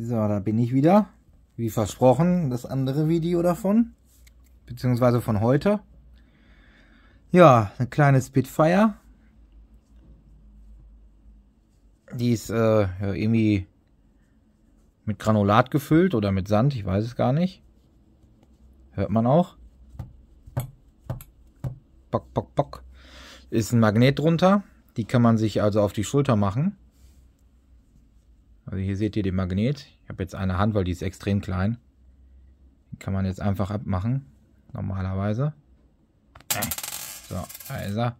So, da bin ich wieder. Wie versprochen, das andere Video davon. Beziehungsweise von heute. Ja, eine kleine Spitfire. Die ist äh, ja, irgendwie mit Granulat gefüllt oder mit Sand, ich weiß es gar nicht. Hört man auch. Bock, bock, bock. Ist ein Magnet drunter. Die kann man sich also auf die Schulter machen. Also hier seht ihr den Magnet. Ich habe jetzt eine Hand, weil die ist extrem klein. Den kann man jetzt einfach abmachen. Normalerweise. So, da ist er.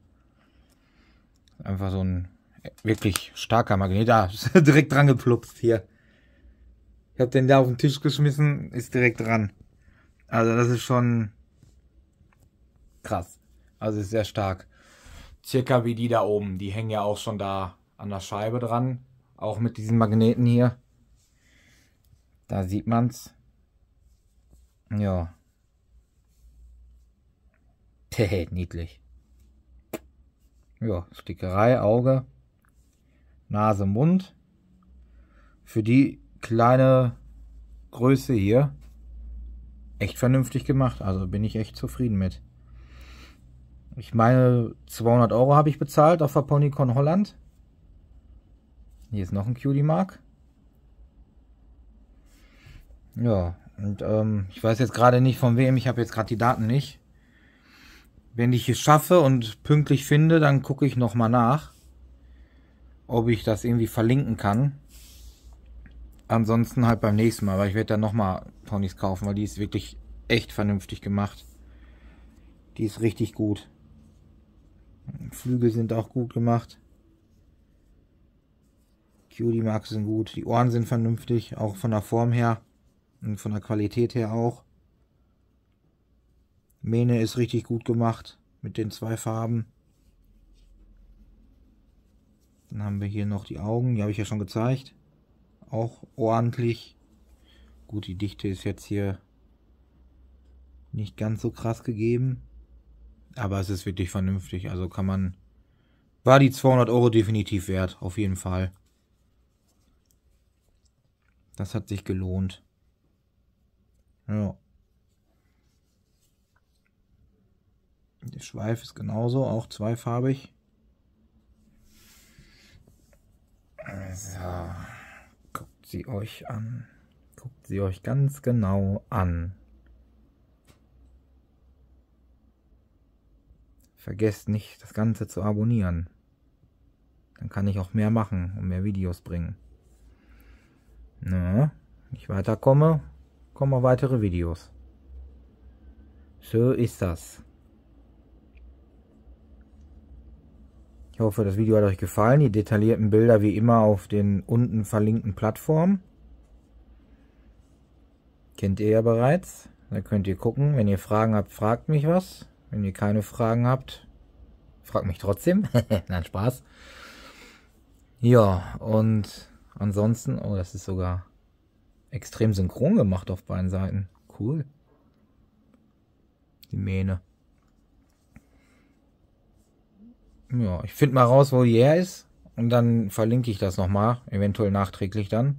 Einfach so ein äh, wirklich starker Magnet. Da, ist direkt dran geplupst hier. Ich habe den da auf den Tisch geschmissen, ist direkt dran. Also das ist schon krass. Also ist sehr stark. Circa wie die da oben. Die hängen ja auch schon da an der Scheibe dran. Auch mit diesen Magneten hier. Da sieht man's. Ja. Hehe, niedlich. Ja, Stickerei, Auge, Nase, Mund. Für die kleine Größe hier echt vernünftig gemacht. Also bin ich echt zufrieden mit. Ich meine, 200 Euro habe ich bezahlt auf der Ponycon Holland. Hier ist noch ein Cutie Mark. Ja, und ähm, ich weiß jetzt gerade nicht von wem, ich habe jetzt gerade die Daten nicht. Wenn ich es schaffe und pünktlich finde, dann gucke ich nochmal nach, ob ich das irgendwie verlinken kann. Ansonsten halt beim nächsten Mal, weil ich werde dann nochmal Ponys kaufen, weil die ist wirklich echt vernünftig gemacht. Die ist richtig gut. Flügel sind auch gut gemacht. Cutie Marks sind gut, die Ohren sind vernünftig, auch von der Form her und von der Qualität her auch. Mähne ist richtig gut gemacht mit den zwei Farben. Dann haben wir hier noch die Augen, die habe ich ja schon gezeigt. Auch ordentlich. Gut, die Dichte ist jetzt hier nicht ganz so krass gegeben. Aber es ist wirklich vernünftig, also kann man... War die 200 Euro definitiv wert, auf jeden Fall. Das hat sich gelohnt. Ja. Der Schweif ist genauso, auch zweifarbig. So, guckt sie euch an. Guckt sie euch ganz genau an. Vergesst nicht, das Ganze zu abonnieren. Dann kann ich auch mehr machen und mehr Videos bringen weiterkomme, kommen auch weitere Videos. So ist das. Ich hoffe, das Video hat euch gefallen. Die detaillierten Bilder wie immer auf den unten verlinkten Plattformen. Kennt ihr ja bereits. Da könnt ihr gucken. Wenn ihr Fragen habt, fragt mich was. Wenn ihr keine Fragen habt, fragt mich trotzdem. Nein, Spaß. Ja, und ansonsten, oh, das ist sogar extrem synchron gemacht auf beiden Seiten. Cool. Die Mähne. Ja, ich finde mal raus, wo die ist. Und dann verlinke ich das nochmal. Eventuell nachträglich dann.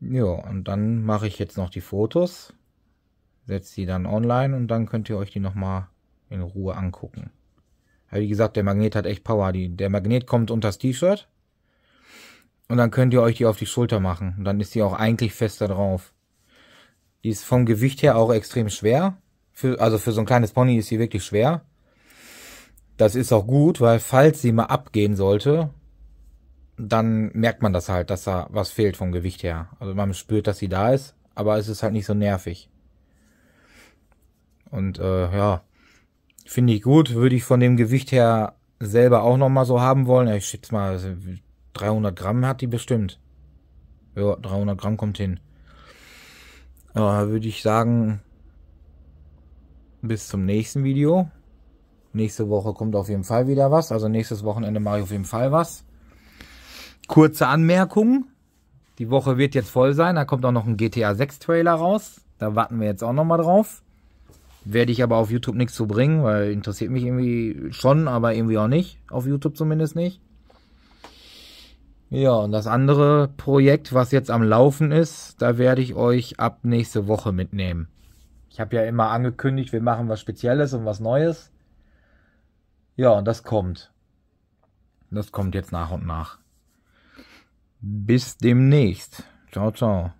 Ja, und dann mache ich jetzt noch die Fotos. Setze die dann online und dann könnt ihr euch die nochmal in Ruhe angucken. wie gesagt, der Magnet hat echt Power. Die, der Magnet kommt unter das T-Shirt. Und dann könnt ihr euch die auf die Schulter machen. Und dann ist die auch eigentlich fester drauf. Die ist vom Gewicht her auch extrem schwer. Für, also für so ein kleines Pony ist sie wirklich schwer. Das ist auch gut, weil falls sie mal abgehen sollte, dann merkt man das halt, dass da was fehlt vom Gewicht her. Also man spürt, dass sie da ist, aber es ist halt nicht so nervig. Und äh, ja, finde ich gut, würde ich von dem Gewicht her selber auch nochmal so haben wollen. Ich schätze mal, 300 Gramm hat die bestimmt. Ja, 300 Gramm kommt hin. Äh, Würde ich sagen, bis zum nächsten Video. Nächste Woche kommt auf jeden Fall wieder was. Also nächstes Wochenende mache ich auf jeden Fall was. Kurze Anmerkung. Die Woche wird jetzt voll sein. Da kommt auch noch ein GTA 6 Trailer raus. Da warten wir jetzt auch nochmal drauf. Werde ich aber auf YouTube nichts zu bringen, weil interessiert mich irgendwie schon, aber irgendwie auch nicht. Auf YouTube zumindest nicht. Ja, und das andere Projekt, was jetzt am Laufen ist, da werde ich euch ab nächste Woche mitnehmen. Ich habe ja immer angekündigt, wir machen was Spezielles und was Neues. Ja, und das kommt. Das kommt jetzt nach und nach. Bis demnächst. Ciao, ciao.